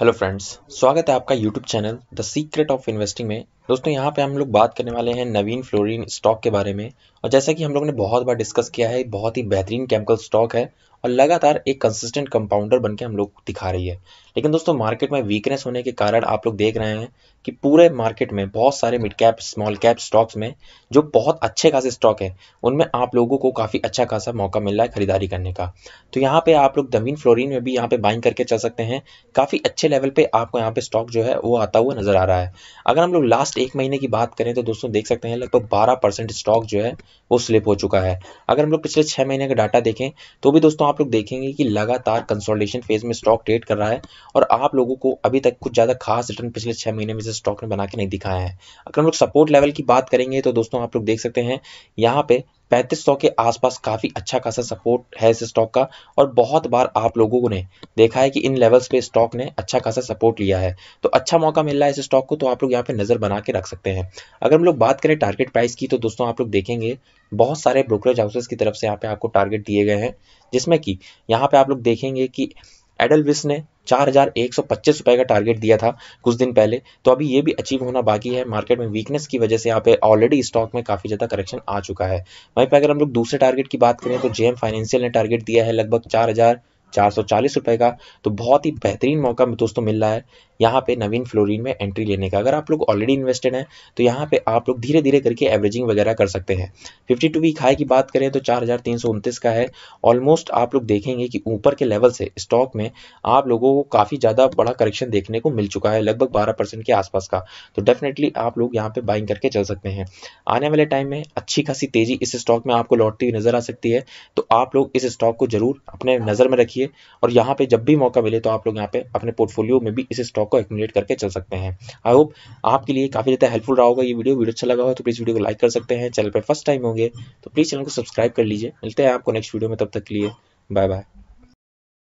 hello friends स्वागत है आपका YouTube channel the secret of investing में दोस्तों यहाँ पे हम लोग बात करने वाले हैं नवीन फ्लोरीन स्टॉक के बारे में और जैसा कि हम लोग ने बहुत बार डिस्कस किया है बहुत ही बेहतरीन केमिकल स्टॉक है और लगातार एक कंसिस्टेंट कंपाउंडर बन के हम लोग दिखा रही है लेकिन दोस्तों मार्केट में वीकनेस होने के कारण आप लोग देख रहे हैं कि पूरे मार्केट में बहुत सारे mid cap small cap stocks में जो बहुत अच्छे खासे स्टॉक है उनमें आप लोगों को काफ़ी अच्छा खासा मौका मिल रहा है खरीदारी करने का तो यहाँ पे आप लोग दमीन फ्लोरिन में भी यहाँ पे बाइंग करके चल सकते हैं काफ़ी अच्छे लेवल पे आपको यहाँ पे स्टॉक जो है वो आता हुआ नज़र आ रहा है अगर हम लोग लास्ट एक महीने की बात करें तो दोस्तों देख सकते हैं लगभग बारह स्टॉक जो है वो स्लिप हो चुका है अगर हम लोग पिछले छः महीने का डाटा देखें तो भी दोस्तों आप लोग देखेंगे कि लगातार कंसोलिडेशन फेज में स्टॉक ट्रेड कर रहा है और आप लोगों को अभी तक कुछ ज़्यादा खास रिटर्न पिछले छः महीने में से स्टॉक ने बना के नहीं दिखाया है अगर हम लोग सपोर्ट लेवल की बात करेंगे तो दोस्तों आप लोग देख सकते हैं यहाँ पे पैंतीस के आसपास काफ़ी अच्छा खासा सपोर्ट है इस स्टॉक का और बहुत बार आप लोगों ने देखा है कि इन लेवल्स पे स्टॉक ने अच्छा खासा सपोर्ट लिया है तो अच्छा मौका मिल रहा है इस स्टॉक को तो आप लोग यहाँ पे नज़र बना के रख सकते हैं अगर हम लोग बात करें टारगेट प्राइस की तो दोस्तों आप लोग देखेंगे बहुत सारे ब्रोकरेज हाउसेज की तरफ से यहाँ पे आपको टारगेट दिए गए हैं जिसमें कि यहाँ पे आप लोग देखेंगे कि एडल विस ने चार हजार एक सौ पच्चीस रुपए का टारगेट दिया था कुछ दिन पहले तो अभी ये भी अचीव होना बाकी है मार्केट में वीकनेस की वजह से यहाँ पे ऑलरेडी स्टॉक में काफी ज्यादा करेक्शन आ चुका है वहीं पर अगर हम लोग दूसरे टारगेट की बात करें तो जेएम फाइनेंशियल ने टारगेट दिया है लगभग चार हजार चार सौ चालीस रुपए का तो बहुत ही बेहतरीन मौका दोस्तों मिल रहा है यहाँ पे नवीन फ्लोरिन में एंट्री लेने का अगर आप लोग ऑलरेडी इन्वेस्टेड हैं तो यहाँ पे आप लोग धीरे धीरे करके एवरेजिंग वगैरह कर सकते हैं फिफ्टी टू वीक हाई की बात करें तो चार का है ऑलमोस्ट आप लोग देखेंगे कि ऊपर के लेवल से स्टॉक में आप लोगों को काफ़ी ज़्यादा बड़ा करेक्शन देखने को मिल चुका है लगभग बारह के आसपास का तो डेफिनेटली आप लोग यहाँ पे बाइंग करके चल सकते हैं आने वाले टाइम में अच्छी खासी तेजी इस स्टॉक में आपको लौटती हुई नजर आ सकती है तो आप लोग इस स्टॉक को जरूर अपने नजर में रखिए और यहाँ पे जब भी मौका मिले तो आप लोग यहाँ पे अपने पोर्टफोलियो में भी इस स्टॉक को एक्यूमुलेट करके चल सकते हैं आई होप आपके लिए काफ़ी ज़्यादा हेल्पफुल रहा होगा ये वीडियो वीडियो अच्छा लगा हो तो प्लीज़ वीडियो को लाइक कर सकते हैं चैनल पर फर्स्ट टाइम होंगे तो प्लीज़ चैनल को सब्सक्राइब कर लीजिए मिलते हैं आपको नेक्स्ट वीडियो में तब तक के लिए बाय बाय